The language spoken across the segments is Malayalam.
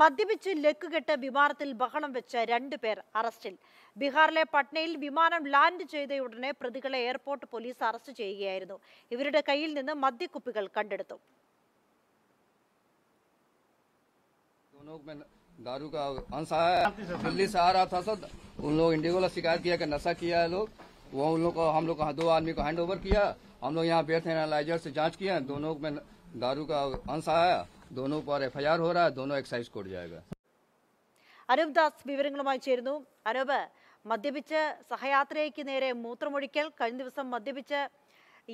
മദ്യപിച്ച് ലക്കുകെട്ട് വിമാനത്തിൽ ബഹളം വെച്ച് പേർ അറസ്റ്റിൽ ബീഹാറിലെ പട്നയിൽ വിമാനം ലാൻഡ് ചെയ്ത ഉടനെ പ്രതികളെ എയർപോർട്ട് പോലീസ് അറസ്റ്റ് ചെയ്യുകയായിരുന്നു ഇവരുടെ കയ്യിൽ നിന്ന് മദ്യക്കുപ്പികൾ കണ്ടെടുത്തു दारू का अंश आया दिल्ली से आ रहा था सर उन लोग शिकायत किया किया लोग वो उन को हम लोग दो आदमी को किया हम लोग से जांच किया दोनों में दारू का अंश आया ദോനോ पर एफआईआर हो रहा है दोनों एक्साइज कोर्ट जाएगा അനൂപ് ദാസ് വിവരങ്ങളുമായി ചേരുന്നു അനൂപ് മദ്യപിച്ച് സഹയാത്രയ്ക്ക് നേരെ മൂത്രമൊഴിക്കൽ കഴിഞ്ഞ ദിവസം മദ്യപിച്ച്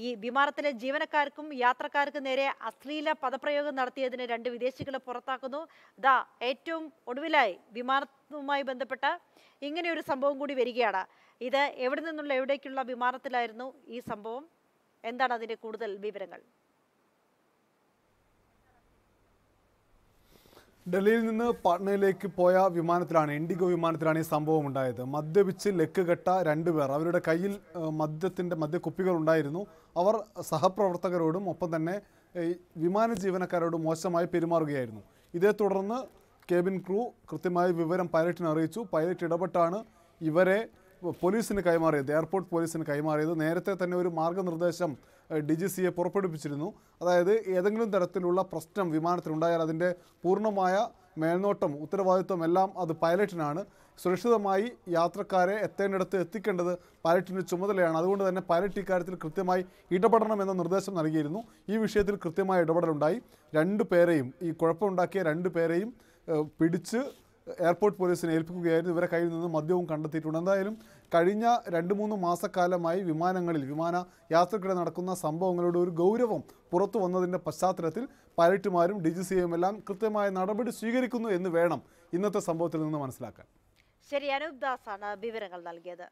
ഈ വിമാനത്തിലെ ജീവനക്കാർക്കും യാത്രക്കാർക്കും നേരെ അശ്ലീല പദപ്രയോഗം നടത്തിയതിന് രണ്ട് വിദേശികളെ പുറത്താക്കുന്നു ദാ ഏറ്റവും ഒടുവിലായി വിമാനവുമായി ബന്ധപ്പെട്ട ഇങ്ങനെ ഒരു സംഭവം കൂടി വരികയാണ് ഇത് എവിടെ നിന്നുള്ള എവിടേക്കുള്ള വിമാനത്തിലായിരുന്നു ഈ സംഭവം എന്താണ് അതിൻ്റെ കൂടുതൽ വിവരങ്ങൾ ഡൽഹിയിൽ നിന്ന് പാട്നയിലേക്ക് പോയ വിമാനത്തിലാണ് ഇൻഡിഗോ വിമാനത്തിലാണ് ഈ സംഭവം ഉണ്ടായത് മദ്യപിച്ച് ലക്ക് കെട്ട രണ്ടുപേർ അവരുടെ കയ്യിൽ മദ്യത്തിൻ്റെ മദ്യക്കുപ്പികൾ ഉണ്ടായിരുന്നു അവർ സഹപ്രവർത്തകരോടും ഒപ്പം തന്നെ വിമാന ജീവനക്കാരോടും മോശമായി പെരുമാറുകയായിരുന്നു ഇതേ തുടർന്ന് കേബിൻ ക്രൂ കൃത്യമായ വിവരം പൈലറ്റിനെ അറിയിച്ചു പൈലറ്റ് ഇടപെട്ടാണ് ഇവരെ പോലീസിന് കൈമാറിയത് എയർപോർട്ട് പോലീസിന് കൈമാറിയത് നേരത്തെ തന്നെ ഒരു മാർഗനിർദ്ദേശം ഡി ജി സിയെ പുറപ്പെടുവിപ്പിച്ചിരുന്നു അതായത് ഏതെങ്കിലും തരത്തിലുള്ള പ്രശ്നം വിമാനത്തിലുണ്ടായാൽ അതിൻ്റെ പൂർണ്ണമായ മേൽനോട്ടം ഉത്തരവാദിത്വം എല്ലാം അത് പൈലറ്റിനാണ് സുരക്ഷിതമായി യാത്രക്കാരെ എത്തേണ്ടടുത്ത് എത്തിക്കേണ്ടത് പൈലറ്റിൻ്റെ ചുമതലയാണ് അതുകൊണ്ട് തന്നെ പൈലറ്റ് ഇക്കാര്യത്തിൽ കൃത്യമായി ഇടപെടണം എന്ന നിർദ്ദേശം നൽകിയിരുന്നു ഈ വിഷയത്തിൽ കൃത്യമായ ഇടപെടലുണ്ടായി രണ്ടു പേരെയും ഈ കുഴപ്പമുണ്ടാക്കിയ രണ്ടു പേരെയും പിടിച്ച് എയർപോർട്ട് പോലീസിനെ ഏൽപ്പിക്കുകയായിരുന്നു ഇവരെ കയ്യിൽ നിന്ന് മദ്യവും കണ്ടെത്തിയിട്ടുണ്ട് എന്തായാലും കഴിഞ്ഞ രണ്ട് മൂന്ന് മാസക്കാലമായി വിമാനങ്ങളിൽ വിമാന യാത്രക്കിടെ നടക്കുന്ന സംഭവങ്ങളുടെ ഒരു ഗൗരവം പുറത്തു വന്നതിൻ്റെ പശ്ചാത്തലത്തിൽ പൈലറ്റുമാരും ഡി ജി സിയും എല്ലാം കൃത്യമായ നടപടി സ്വീകരിക്കുന്നു എന്ന് വേണം ഇന്നത്തെ സംഭവത്തിൽ നിന്ന് മനസ്സിലാക്കാൻ ശരി അനൂപ് ദാസാണ് വിവരങ്ങൾ നൽകിയത്